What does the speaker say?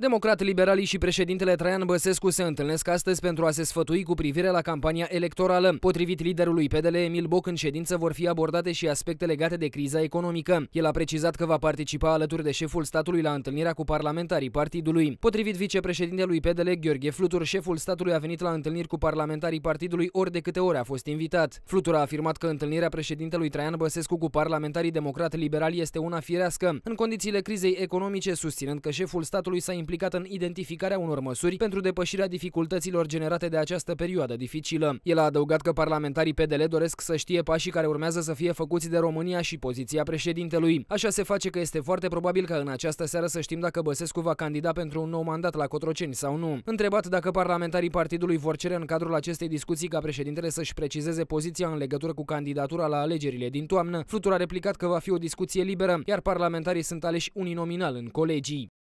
Democrat-liberalii și președintele Traian Băsescu se întâlnesc astăzi pentru a se sfătui cu privire la campania electorală. Potrivit liderului PDL Emil Boc, în ședință vor fi abordate și aspecte legate de criza economică. El a precizat că va participa alături de șeful statului la întâlnirea cu parlamentarii partidului. Potrivit vicepreședintelui PDL Gheorghe Flutur, șeful statului a venit la întâlniri cu parlamentarii partidului ori de câte ori a fost invitat. Flutur a afirmat că întâlnirea președintelui Traian Băsescu cu parlamentarii democrat-liberali este una firească, în condițiile crizei economice, susținând că șeful statului s-a implicat în identificarea unor măsuri pentru depășirea dificultăților generate de această perioadă dificilă. El a adăugat că parlamentarii PDL doresc să știe pașii care urmează să fie făcuți de România și poziția președintelui. Așa se face că este foarte probabil ca în această seară să știm dacă Băsescu va candida pentru un nou mandat la Cotroceni sau nu. Întrebat dacă parlamentarii partidului vor cere în cadrul acestei discuții ca președintele să-și precizeze poziția în legătură cu candidatura la alegerile din toamnă, Flutur a replicat că va fi o discuție liberă, iar parlamentarii sunt aleși uninominal în colegii.